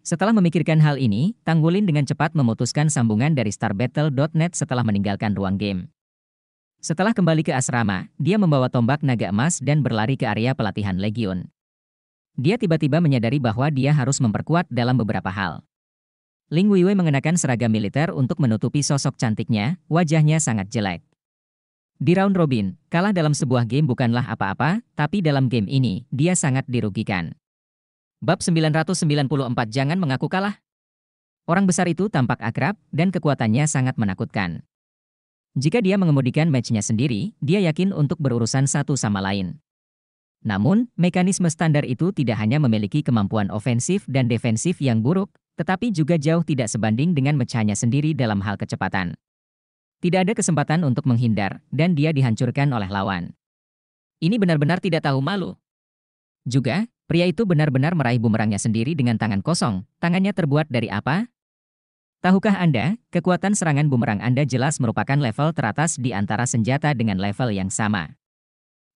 Setelah memikirkan hal ini, Tanggulin dengan cepat memutuskan sambungan dari starbattle.net setelah meninggalkan ruang game. Setelah kembali ke asrama, dia membawa tombak naga emas dan berlari ke area pelatihan Legion. Dia tiba-tiba menyadari bahwa dia harus memperkuat dalam beberapa hal. Ling Weiwei mengenakan seragam militer untuk menutupi sosok cantiknya, wajahnya sangat jelek. Di round robin, kalah dalam sebuah game bukanlah apa-apa, tapi dalam game ini, dia sangat dirugikan. Bab 994 Jangan mengaku kalah. Orang besar itu tampak akrab, dan kekuatannya sangat menakutkan. Jika dia mengemudikan matchnya sendiri, dia yakin untuk berurusan satu sama lain. Namun, mekanisme standar itu tidak hanya memiliki kemampuan ofensif dan defensif yang buruk, tetapi juga jauh tidak sebanding dengan mecahnya sendiri dalam hal kecepatan. Tidak ada kesempatan untuk menghindar, dan dia dihancurkan oleh lawan. Ini benar-benar tidak tahu malu. Juga, pria itu benar-benar meraih bumerangnya sendiri dengan tangan kosong. Tangannya terbuat dari apa? Tahukah Anda, kekuatan serangan bumerang Anda jelas merupakan level teratas di antara senjata dengan level yang sama.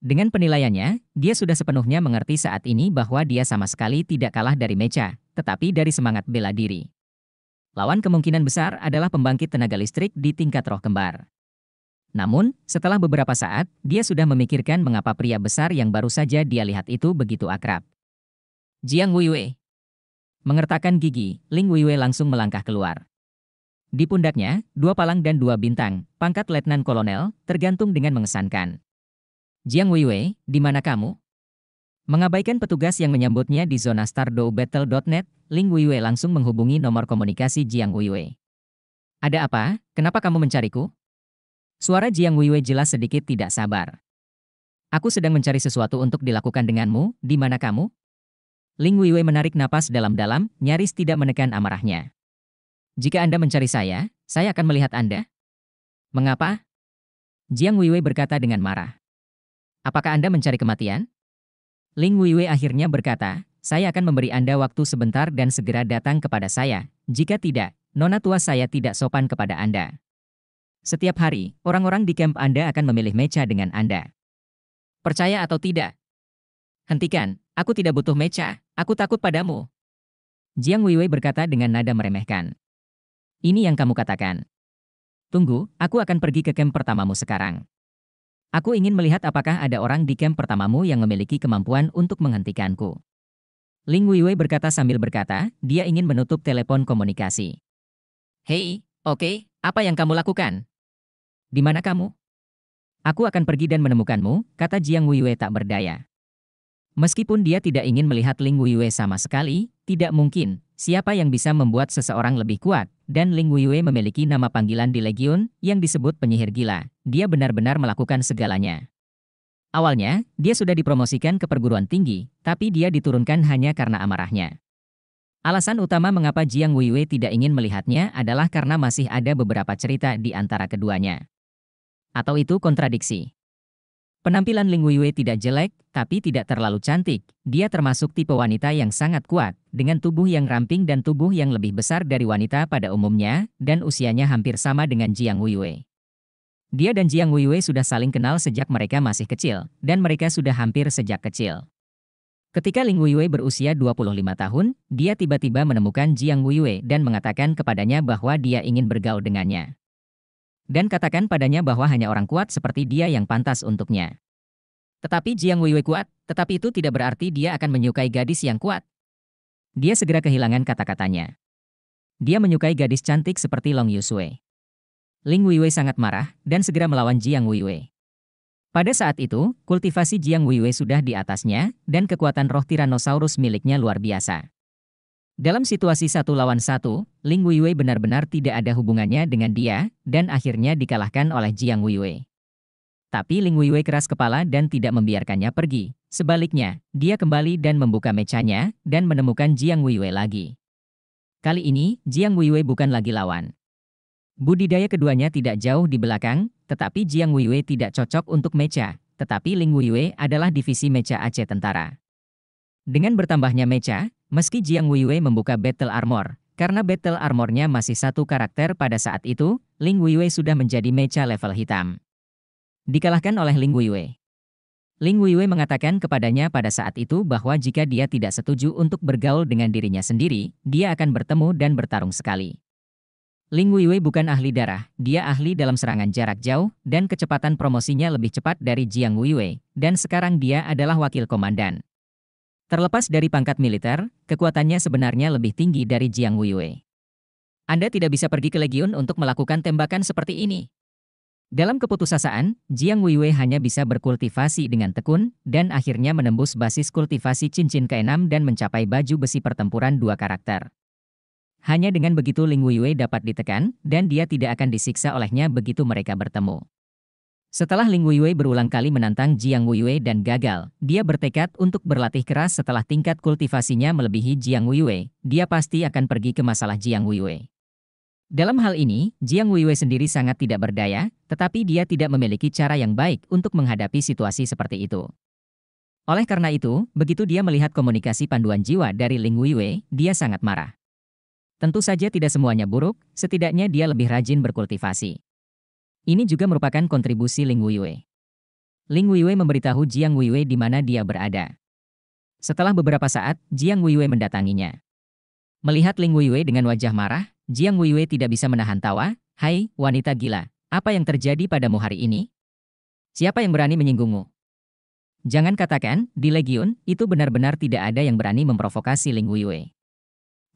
Dengan penilaiannya, dia sudah sepenuhnya mengerti saat ini bahwa dia sama sekali tidak kalah dari Mecha, tetapi dari semangat bela diri lawan kemungkinan besar adalah pembangkit tenaga listrik di tingkat roh kembar. Namun, setelah beberapa saat, dia sudah memikirkan mengapa pria besar yang baru saja dia lihat itu begitu akrab. Jiang Wuiwei. Mengertakkan gigi, Ling Wuiwei langsung melangkah keluar. Di pundaknya, dua palang dan dua bintang, pangkat letnan kolonel, tergantung dengan mengesankan. Jiang Wuiwei, di mana kamu? Mengabaikan petugas yang menyambutnya di zona Battle.net, Ling Weiwei langsung menghubungi nomor komunikasi Jiang Weiwei. Ada apa? Kenapa kamu mencariku? Suara Jiang Weiwei jelas sedikit tidak sabar. Aku sedang mencari sesuatu untuk dilakukan denganmu, di mana kamu? Ling Weiwei menarik napas dalam-dalam, nyaris tidak menekan amarahnya. Jika Anda mencari saya, saya akan melihat Anda. Mengapa? Jiang Weiwei berkata dengan marah. Apakah Anda mencari kematian? Ling Weiwei akhirnya berkata, saya akan memberi Anda waktu sebentar dan segera datang kepada saya. Jika tidak, nona tua saya tidak sopan kepada Anda. Setiap hari, orang-orang di kamp Anda akan memilih mecha dengan Anda. Percaya atau tidak? Hentikan, aku tidak butuh mecha, aku takut padamu. Jiang Weiwei berkata dengan nada meremehkan. Ini yang kamu katakan. Tunggu, aku akan pergi ke kamp pertamamu sekarang. Aku ingin melihat apakah ada orang di camp pertamamu yang memiliki kemampuan untuk menghentikanku. Ling Weiwei berkata sambil berkata, dia ingin menutup telepon komunikasi. Hei, oke, okay, apa yang kamu lakukan? Di mana kamu? Aku akan pergi dan menemukanmu, kata Jiang Weiwei tak berdaya. Meskipun dia tidak ingin melihat Ling Weiwei sama sekali, tidak mungkin, Siapa yang bisa membuat seseorang lebih kuat? Dan Ling Wei memiliki nama panggilan di Legion, yang disebut penyihir gila. Dia benar-benar melakukan segalanya. Awalnya, dia sudah dipromosikan ke perguruan tinggi, tapi dia diturunkan hanya karena amarahnya. Alasan utama mengapa Jiang Wuyue tidak ingin melihatnya adalah karena masih ada beberapa cerita di antara keduanya. Atau itu kontradiksi. Penampilan Ling Weiwei tidak jelek, tapi tidak terlalu cantik. Dia termasuk tipe wanita yang sangat kuat, dengan tubuh yang ramping dan tubuh yang lebih besar dari wanita pada umumnya, dan usianya hampir sama dengan Jiang Weiwei. Dia dan Jiang Weiwei sudah saling kenal sejak mereka masih kecil, dan mereka sudah hampir sejak kecil. Ketika Ling Weiwei berusia 25 tahun, dia tiba-tiba menemukan Jiang Weiwei dan mengatakan kepadanya bahwa dia ingin bergaul dengannya. Dan katakan padanya bahwa hanya orang kuat seperti dia yang pantas untuknya. Tetapi Jiang Weiwei kuat, tetapi itu tidak berarti dia akan menyukai gadis yang kuat. Dia segera kehilangan kata-katanya. Dia menyukai gadis cantik seperti Long Yusui. Ling Weiwei sangat marah dan segera melawan Jiang Weiwei. Pada saat itu, kultivasi Jiang Weiwei sudah di atasnya dan kekuatan roh tiranosaurus miliknya luar biasa. Dalam situasi satu lawan satu, Ling Weiwei benar-benar tidak ada hubungannya dengan dia, dan akhirnya dikalahkan oleh Jiang Weiwei. Tapi Ling Weiwei keras kepala dan tidak membiarkannya pergi. Sebaliknya, dia kembali dan membuka mecanya, dan menemukan Jiang Weiwei lagi. Kali ini, Jiang Weiwei bukan lagi lawan. Budidaya keduanya tidak jauh di belakang, tetapi Jiang Weiwei tidak cocok untuk meca, tetapi Ling Weiwei adalah divisi meca Aceh tentara. Dengan bertambahnya mecha, meski Jiang Weiwei membuka Battle Armor, karena Battle Armornya masih satu karakter pada saat itu, Ling Weiwei sudah menjadi mecha level hitam. Dikalahkan oleh Ling Weiwei. Ling Weiwei mengatakan kepadanya pada saat itu bahwa jika dia tidak setuju untuk bergaul dengan dirinya sendiri, dia akan bertemu dan bertarung sekali. Ling Weiwei bukan ahli darah, dia ahli dalam serangan jarak jauh, dan kecepatan promosinya lebih cepat dari Jiang Weiwei, dan sekarang dia adalah wakil komandan. Terlepas dari pangkat militer, kekuatannya sebenarnya lebih tinggi dari Jiang Wuyue. Anda tidak bisa pergi ke legiun untuk melakukan tembakan seperti ini. Dalam keputusasaan, Jiang Wuyue hanya bisa berkultivasi dengan tekun, dan akhirnya menembus basis kultivasi cincin ke-6 dan mencapai baju besi pertempuran dua karakter. Hanya dengan begitu Ling Wuyue dapat ditekan, dan dia tidak akan disiksa olehnya begitu mereka bertemu. Setelah Ling Wei berulang kali menantang Jiang Wei dan gagal, dia bertekad untuk berlatih keras setelah tingkat kultivasinya melebihi Jiang Wei, dia pasti akan pergi ke masalah Jiang Wei. Dalam hal ini, Jiang Wei sendiri sangat tidak berdaya, tetapi dia tidak memiliki cara yang baik untuk menghadapi situasi seperti itu. Oleh karena itu, begitu dia melihat komunikasi panduan jiwa dari Ling Wei, dia sangat marah. Tentu saja tidak semuanya buruk, setidaknya dia lebih rajin berkultivasi. Ini juga merupakan kontribusi Ling Wuiwei. Ling Wuiwei memberitahu Jiang Wuiwei di mana dia berada. Setelah beberapa saat, Jiang Wuiwei mendatanginya. Melihat Ling Wuiwei dengan wajah marah, Jiang Wuiwei tidak bisa menahan tawa, Hai, wanita gila, apa yang terjadi padamu hari ini? Siapa yang berani menyinggungmu? Jangan katakan, di Legion, itu benar-benar tidak ada yang berani memprovokasi Ling Wuiwei.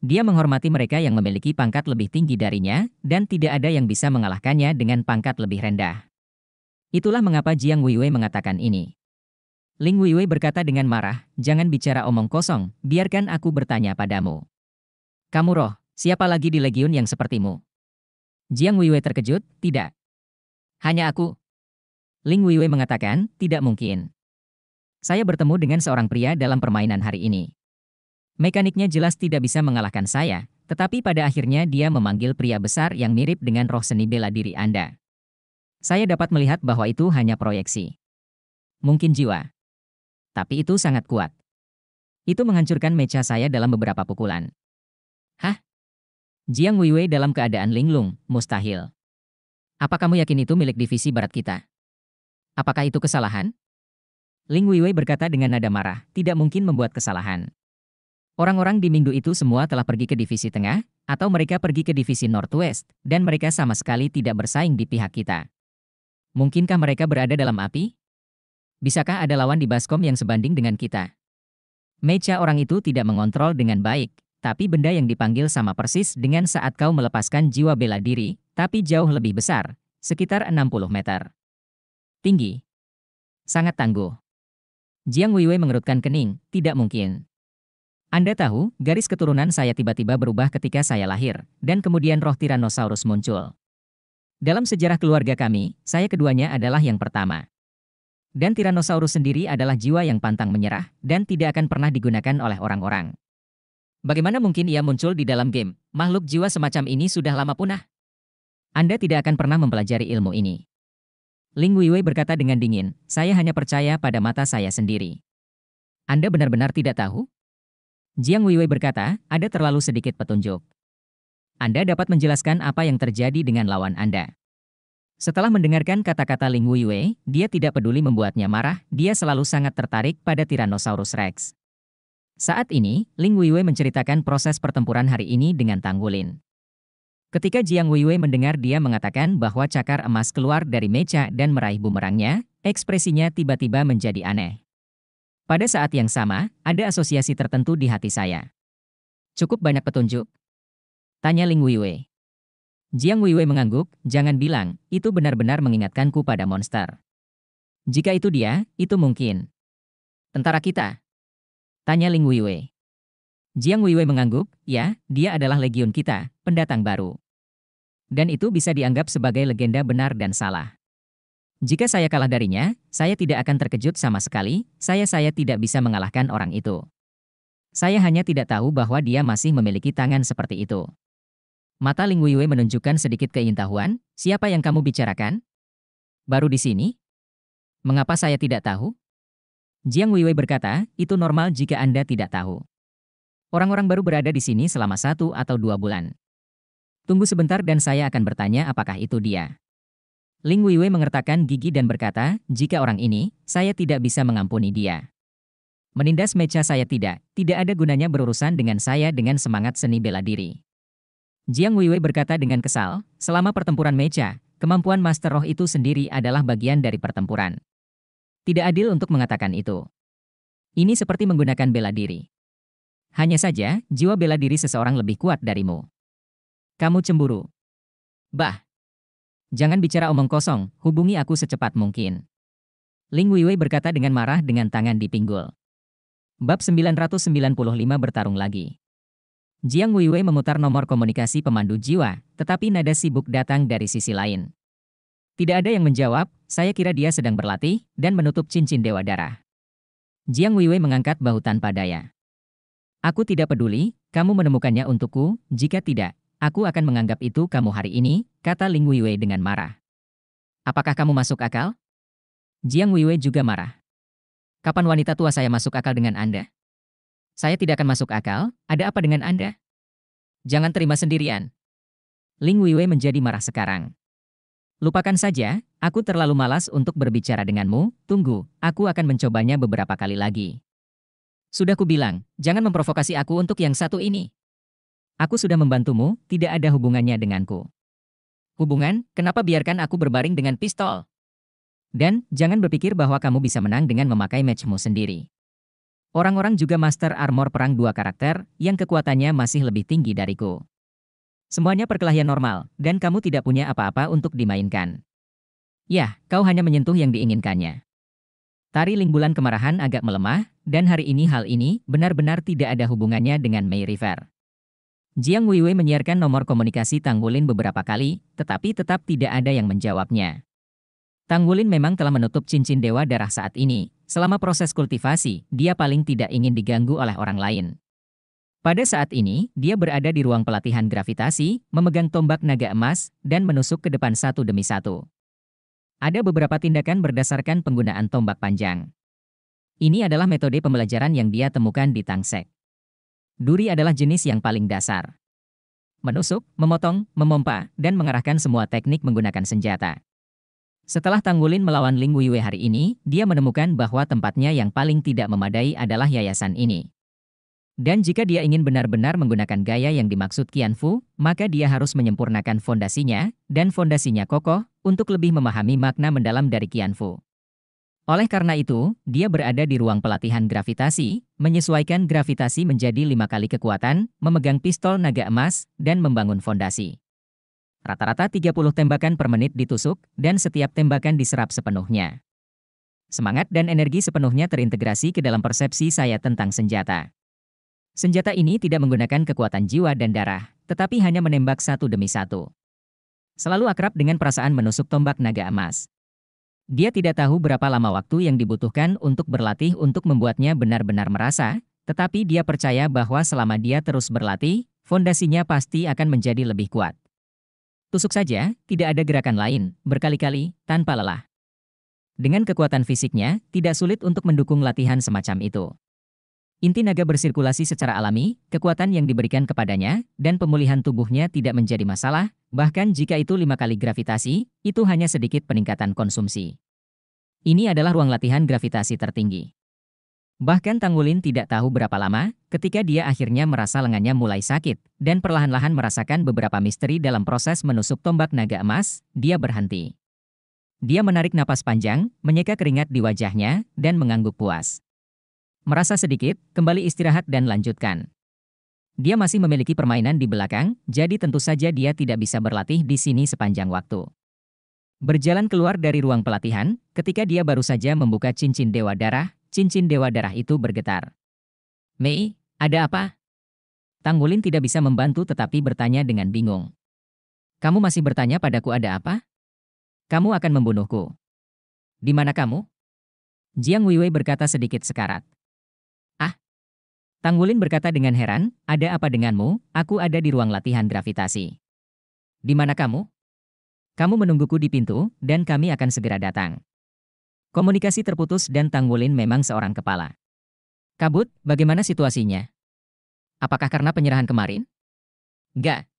Dia menghormati mereka yang memiliki pangkat lebih tinggi darinya, dan tidak ada yang bisa mengalahkannya dengan pangkat lebih rendah. Itulah mengapa Jiang Weiwei mengatakan ini. Ling Weiwei berkata dengan marah, jangan bicara omong kosong, biarkan aku bertanya padamu. Kamu roh, siapa lagi di legiun yang sepertimu? Jiang Weiwei terkejut, tidak. Hanya aku. Ling Weiwei mengatakan, tidak mungkin. Saya bertemu dengan seorang pria dalam permainan hari ini. Mekaniknya jelas tidak bisa mengalahkan saya, tetapi pada akhirnya dia memanggil pria besar yang mirip dengan roh seni bela diri Anda. Saya dapat melihat bahwa itu hanya proyeksi. Mungkin jiwa. Tapi itu sangat kuat. Itu menghancurkan meja saya dalam beberapa pukulan. Hah? Jiang Weiwei dalam keadaan linglung, mustahil. Apa kamu yakin itu milik divisi barat kita? Apakah itu kesalahan? Ling Weiwei berkata dengan nada marah, tidak mungkin membuat kesalahan. Orang-orang di minggu itu semua telah pergi ke divisi tengah, atau mereka pergi ke divisi Northwest, dan mereka sama sekali tidak bersaing di pihak kita. Mungkinkah mereka berada dalam api? Bisakah ada lawan di Baskom yang sebanding dengan kita? Meja orang itu tidak mengontrol dengan baik, tapi benda yang dipanggil sama persis dengan saat kau melepaskan jiwa bela diri, tapi jauh lebih besar, sekitar 60 meter. Tinggi. Sangat tangguh. Jiang Weiwei mengerutkan kening, tidak mungkin. Anda tahu, garis keturunan saya tiba-tiba berubah ketika saya lahir, dan kemudian roh Tyrannosaurus muncul. Dalam sejarah keluarga kami, saya keduanya adalah yang pertama. Dan Tyrannosaurus sendiri adalah jiwa yang pantang menyerah, dan tidak akan pernah digunakan oleh orang-orang. Bagaimana mungkin ia muncul di dalam game? Makhluk jiwa semacam ini sudah lama punah. Anda tidak akan pernah mempelajari ilmu ini. Ling Weiwei berkata dengan dingin, saya hanya percaya pada mata saya sendiri. Anda benar-benar tidak tahu? Jiang Weiwei berkata, ada terlalu sedikit petunjuk. Anda dapat menjelaskan apa yang terjadi dengan lawan Anda. Setelah mendengarkan kata-kata Ling Weiwei, dia tidak peduli membuatnya marah, dia selalu sangat tertarik pada Tyrannosaurus Rex. Saat ini, Ling Weiwei menceritakan proses pertempuran hari ini dengan Tanggulin. Ketika Jiang Weiwei mendengar dia mengatakan bahwa cakar emas keluar dari meja dan meraih bumerangnya, ekspresinya tiba-tiba menjadi aneh. Pada saat yang sama, ada asosiasi tertentu di hati saya. Cukup banyak petunjuk? Tanya Ling Weiwei. Jiang Weiwei mengangguk, jangan bilang, itu benar-benar mengingatkanku pada monster. Jika itu dia, itu mungkin. Tentara kita? Tanya Ling Weiwei. Jiang Weiwei mengangguk, ya, dia adalah legion kita, pendatang baru. Dan itu bisa dianggap sebagai legenda benar dan salah. Jika saya kalah darinya, saya tidak akan terkejut sama sekali, saya-saya tidak bisa mengalahkan orang itu. Saya hanya tidak tahu bahwa dia masih memiliki tangan seperti itu. Mata Ling Wei menunjukkan sedikit keintahuan, siapa yang kamu bicarakan? Baru di sini? Mengapa saya tidak tahu? Jiang Weiwei berkata, itu normal jika Anda tidak tahu. Orang-orang baru berada di sini selama satu atau dua bulan. Tunggu sebentar dan saya akan bertanya apakah itu dia. Ling Weiwei mengertakkan gigi dan berkata, jika orang ini, saya tidak bisa mengampuni dia. Menindas meja saya tidak, tidak ada gunanya berurusan dengan saya dengan semangat seni bela diri. Jiang Weiwei berkata dengan kesal, selama pertempuran meja, kemampuan Master Roh itu sendiri adalah bagian dari pertempuran. Tidak adil untuk mengatakan itu. Ini seperti menggunakan bela diri. Hanya saja, jiwa bela diri seseorang lebih kuat darimu. Kamu cemburu. Bah, Jangan bicara omong kosong, hubungi aku secepat mungkin. Ling Weiwei berkata dengan marah dengan tangan di pinggul. Bab 995 bertarung lagi. Jiang Weiwei memutar nomor komunikasi pemandu jiwa, tetapi nada sibuk datang dari sisi lain. Tidak ada yang menjawab, saya kira dia sedang berlatih, dan menutup cincin dewa darah. Jiang Weiwei mengangkat bahu tanpa daya. Aku tidak peduli, kamu menemukannya untukku, jika tidak, Aku akan menganggap itu kamu hari ini, kata Ling Weiwei dengan marah. Apakah kamu masuk akal? Jiang Weiwei juga marah. Kapan wanita tua saya masuk akal dengan Anda? Saya tidak akan masuk akal, ada apa dengan Anda? Jangan terima sendirian. Ling Weiwei menjadi marah sekarang. Lupakan saja, aku terlalu malas untuk berbicara denganmu, tunggu, aku akan mencobanya beberapa kali lagi. Sudah kubilang, jangan memprovokasi aku untuk yang satu ini. Aku sudah membantumu, tidak ada hubungannya denganku. Hubungan, kenapa biarkan aku berbaring dengan pistol? Dan, jangan berpikir bahwa kamu bisa menang dengan memakai matchmu sendiri. Orang-orang juga master armor perang dua karakter, yang kekuatannya masih lebih tinggi dariku. Semuanya perkelahian normal, dan kamu tidak punya apa-apa untuk dimainkan. Yah, kau hanya menyentuh yang diinginkannya. Tari Lingbulan kemarahan agak melemah, dan hari ini hal ini benar-benar tidak ada hubungannya dengan May River. Jiang Weiwei menyiarkan nomor komunikasi Tang Wulin beberapa kali, tetapi tetap tidak ada yang menjawabnya. Tang Wulin memang telah menutup cincin dewa darah saat ini. Selama proses kultivasi, dia paling tidak ingin diganggu oleh orang lain. Pada saat ini, dia berada di ruang pelatihan gravitasi, memegang tombak naga emas, dan menusuk ke depan satu demi satu. Ada beberapa tindakan berdasarkan penggunaan tombak panjang. Ini adalah metode pembelajaran yang dia temukan di Tangsek. Duri adalah jenis yang paling dasar. Menusuk, memotong, memompa, dan mengarahkan semua teknik menggunakan senjata. Setelah Tanggulin melawan Ling Wuiwe hari ini, dia menemukan bahwa tempatnya yang paling tidak memadai adalah yayasan ini. Dan jika dia ingin benar-benar menggunakan gaya yang dimaksud Fu, maka dia harus menyempurnakan fondasinya, dan fondasinya kokoh, untuk lebih memahami makna mendalam dari Fu. Oleh karena itu, dia berada di ruang pelatihan gravitasi, menyesuaikan gravitasi menjadi lima kali kekuatan, memegang pistol naga emas, dan membangun fondasi. Rata-rata 30 tembakan per menit ditusuk, dan setiap tembakan diserap sepenuhnya. Semangat dan energi sepenuhnya terintegrasi ke dalam persepsi saya tentang senjata. Senjata ini tidak menggunakan kekuatan jiwa dan darah, tetapi hanya menembak satu demi satu. Selalu akrab dengan perasaan menusuk tombak naga emas. Dia tidak tahu berapa lama waktu yang dibutuhkan untuk berlatih untuk membuatnya benar-benar merasa, tetapi dia percaya bahwa selama dia terus berlatih, fondasinya pasti akan menjadi lebih kuat. Tusuk saja, tidak ada gerakan lain, berkali-kali, tanpa lelah. Dengan kekuatan fisiknya, tidak sulit untuk mendukung latihan semacam itu. Inti naga bersirkulasi secara alami, kekuatan yang diberikan kepadanya, dan pemulihan tubuhnya tidak menjadi masalah, bahkan jika itu lima kali gravitasi, itu hanya sedikit peningkatan konsumsi. Ini adalah ruang latihan gravitasi tertinggi. Bahkan Tangulin tidak tahu berapa lama, ketika dia akhirnya merasa lengannya mulai sakit, dan perlahan-lahan merasakan beberapa misteri dalam proses menusuk tombak naga emas, dia berhenti. Dia menarik napas panjang, menyeka keringat di wajahnya, dan mengangguk puas. Merasa sedikit, kembali istirahat dan lanjutkan. Dia masih memiliki permainan di belakang, jadi tentu saja dia tidak bisa berlatih di sini sepanjang waktu. Berjalan keluar dari ruang pelatihan, ketika dia baru saja membuka cincin dewa darah, cincin dewa darah itu bergetar. Mei, ada apa? Tang Wulin tidak bisa membantu tetapi bertanya dengan bingung. Kamu masih bertanya padaku ada apa? Kamu akan membunuhku. Di mana kamu? Jiang Weiwei berkata sedikit sekarat. Tang Wulin berkata dengan heran, ada apa denganmu, aku ada di ruang latihan gravitasi. Di mana kamu? Kamu menungguku di pintu, dan kami akan segera datang. Komunikasi terputus dan Tang Wulin memang seorang kepala. Kabut, bagaimana situasinya? Apakah karena penyerahan kemarin? Gak.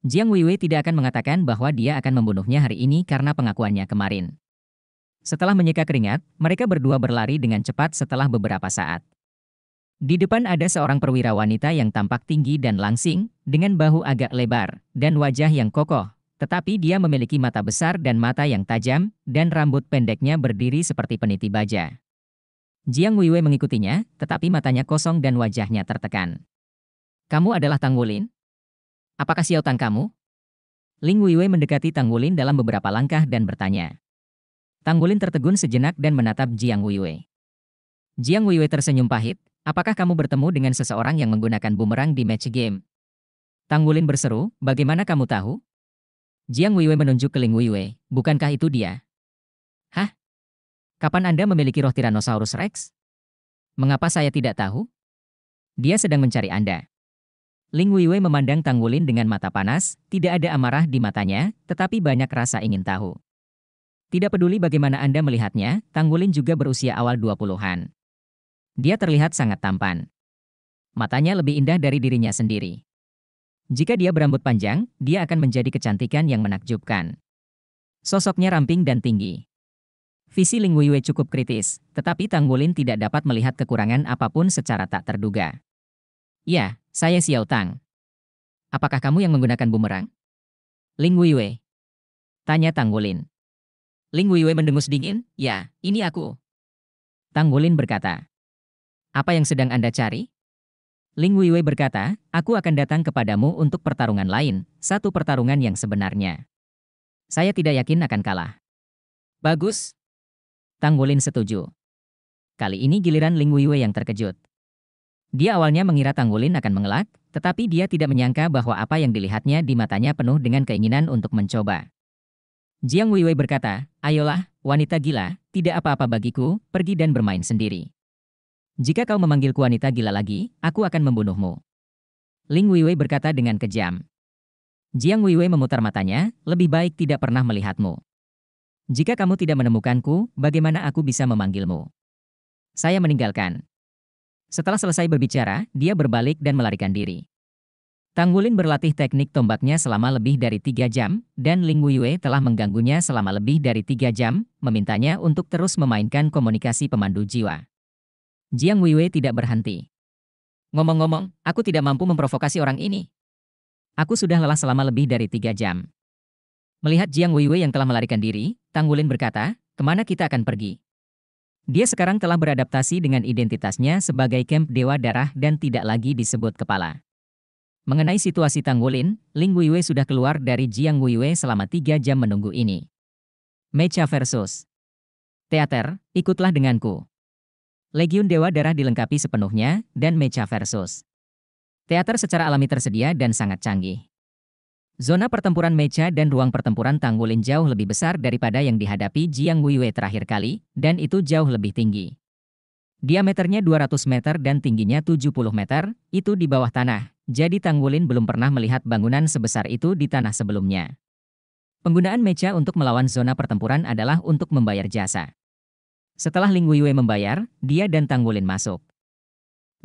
Jiang Weiwei tidak akan mengatakan bahwa dia akan membunuhnya hari ini karena pengakuannya kemarin. Setelah menyeka keringat, mereka berdua berlari dengan cepat setelah beberapa saat. Di depan ada seorang perwira wanita yang tampak tinggi dan langsing, dengan bahu agak lebar, dan wajah yang kokoh. Tetapi dia memiliki mata besar dan mata yang tajam, dan rambut pendeknya berdiri seperti peniti baja. Jiang Weiwei mengikutinya, tetapi matanya kosong dan wajahnya tertekan. Kamu adalah Tang Wulin? Apakah Xiao Tang kamu? Ling Weiwei mendekati Tang Wulin dalam beberapa langkah dan bertanya. Tang Wulin tertegun sejenak dan menatap Jiang Weiwei. Jiang Weiwei tersenyum pahit, Apakah kamu bertemu dengan seseorang yang menggunakan bumerang di match game? Tang Wulin berseru, bagaimana kamu tahu? Jiang Weiwei menunjuk ke Ling Weiwei, bukankah itu dia? Hah? Kapan Anda memiliki roh Tyrannosaurus Rex? Mengapa saya tidak tahu? Dia sedang mencari Anda. Ling Weiwei memandang Tang Wulin dengan mata panas, tidak ada amarah di matanya, tetapi banyak rasa ingin tahu. Tidak peduli bagaimana Anda melihatnya, Tang Wulin juga berusia awal 20-an. Dia terlihat sangat tampan. Matanya lebih indah dari dirinya sendiri. Jika dia berambut panjang, dia akan menjadi kecantikan yang menakjubkan. Sosoknya ramping dan tinggi. Visi Ling Weiwei cukup kritis, tetapi Tang Wulin tidak dapat melihat kekurangan apapun secara tak terduga. Ya, saya Xiao Tang. Apakah kamu yang menggunakan bumerang? Ling Weiwei. Tanya Tang Wulin. Ling Weiwei mendengus dingin, ya, ini aku. Tang Wulin berkata. Apa yang sedang Anda cari? Ling Weiwei berkata, aku akan datang kepadamu untuk pertarungan lain, satu pertarungan yang sebenarnya. Saya tidak yakin akan kalah. Bagus. Tang Wulin setuju. Kali ini giliran Ling Weiwei yang terkejut. Dia awalnya mengira Tang Wulin akan mengelak, tetapi dia tidak menyangka bahwa apa yang dilihatnya di matanya penuh dengan keinginan untuk mencoba. Jiang Weiwei berkata, ayolah, wanita gila, tidak apa-apa bagiku, pergi dan bermain sendiri. Jika kau memanggilku wanita gila lagi, aku akan membunuhmu. Ling Weiwei berkata dengan kejam. Jiang Weiwei memutar matanya, lebih baik tidak pernah melihatmu. Jika kamu tidak menemukanku, bagaimana aku bisa memanggilmu? Saya meninggalkan. Setelah selesai berbicara, dia berbalik dan melarikan diri. Tang Wulin berlatih teknik tombaknya selama lebih dari tiga jam, dan Ling Weiwei telah mengganggunya selama lebih dari tiga jam, memintanya untuk terus memainkan komunikasi pemandu jiwa. Jiang Weiwei tidak berhenti. Ngomong-ngomong, aku tidak mampu memprovokasi orang ini. Aku sudah lelah selama lebih dari tiga jam. Melihat Jiang Weiwei yang telah melarikan diri, Tang Wulin berkata, kemana kita akan pergi? Dia sekarang telah beradaptasi dengan identitasnya sebagai Camp Dewa Darah dan tidak lagi disebut kepala. Mengenai situasi Tang Wulin, Ling Weiwei sudah keluar dari Jiang Weiwei selama tiga jam menunggu ini. Mecha versus Teater, ikutlah denganku. Legiun Dewa Darah dilengkapi sepenuhnya, dan Mecha versus. Teater secara alami tersedia dan sangat canggih. Zona pertempuran Mecha dan ruang pertempuran Tanggulin jauh lebih besar daripada yang dihadapi Jiang Weiwei terakhir kali, dan itu jauh lebih tinggi. Diameternya 200 meter dan tingginya 70 meter, itu di bawah tanah, jadi Tanggulin belum pernah melihat bangunan sebesar itu di tanah sebelumnya. Penggunaan Mecha untuk melawan zona pertempuran adalah untuk membayar jasa. Setelah Ling Wuyue membayar, dia dan Tang Wulin masuk.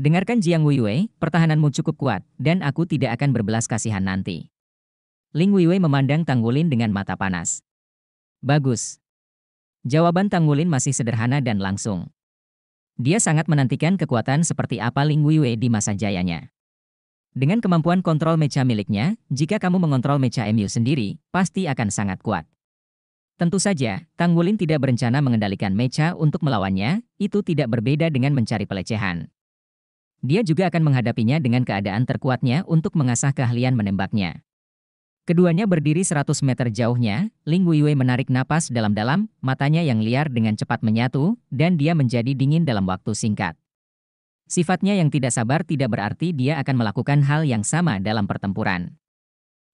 Dengarkan Jiang Wuyue, pertahananmu cukup kuat, dan aku tidak akan berbelas kasihan nanti. Ling Wuyue memandang Tang Wulin dengan mata panas. Bagus. Jawaban Tang Wulin masih sederhana dan langsung. Dia sangat menantikan kekuatan seperti apa Ling Wuyue di masa jayanya. Dengan kemampuan kontrol meja miliknya, jika kamu mengontrol meja MU sendiri, pasti akan sangat kuat. Tentu saja, Tang Wulin tidak berencana mengendalikan Mecha untuk melawannya, itu tidak berbeda dengan mencari pelecehan. Dia juga akan menghadapinya dengan keadaan terkuatnya untuk mengasah keahlian menembaknya. Keduanya berdiri 100 meter jauhnya, Ling Weiwei menarik napas dalam-dalam, matanya yang liar dengan cepat menyatu, dan dia menjadi dingin dalam waktu singkat. Sifatnya yang tidak sabar tidak berarti dia akan melakukan hal yang sama dalam pertempuran.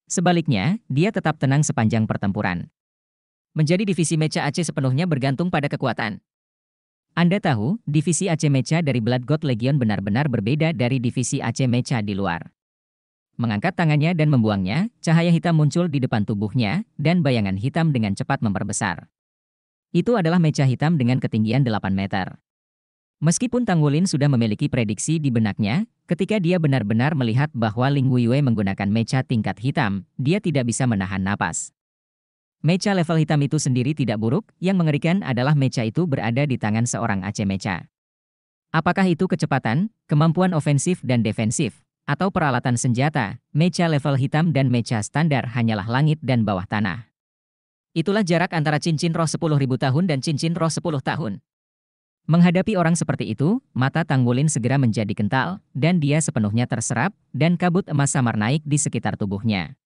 Sebaliknya, dia tetap tenang sepanjang pertempuran. Menjadi divisi Mecha AC sepenuhnya bergantung pada kekuatan. Anda tahu, divisi AC Mecha dari Blood God Legion benar-benar berbeda dari divisi AC Mecha di luar. Mengangkat tangannya dan membuangnya, cahaya hitam muncul di depan tubuhnya, dan bayangan hitam dengan cepat memperbesar. Itu adalah mecha hitam dengan ketinggian 8 meter. Meskipun Tang Wulin sudah memiliki prediksi di benaknya, ketika dia benar-benar melihat bahwa Ling Wuiwei menggunakan mecha tingkat hitam, dia tidak bisa menahan napas. Mecha level hitam itu sendiri tidak buruk, yang mengerikan adalah mecha itu berada di tangan seorang Aceh mecha. Apakah itu kecepatan, kemampuan ofensif dan defensif, atau peralatan senjata, mecha level hitam dan mecha standar hanyalah langit dan bawah tanah. Itulah jarak antara cincin roh 10.000 tahun dan cincin roh 10 tahun. Menghadapi orang seperti itu, mata Tang Wulin segera menjadi kental, dan dia sepenuhnya terserap, dan kabut emas samar naik di sekitar tubuhnya.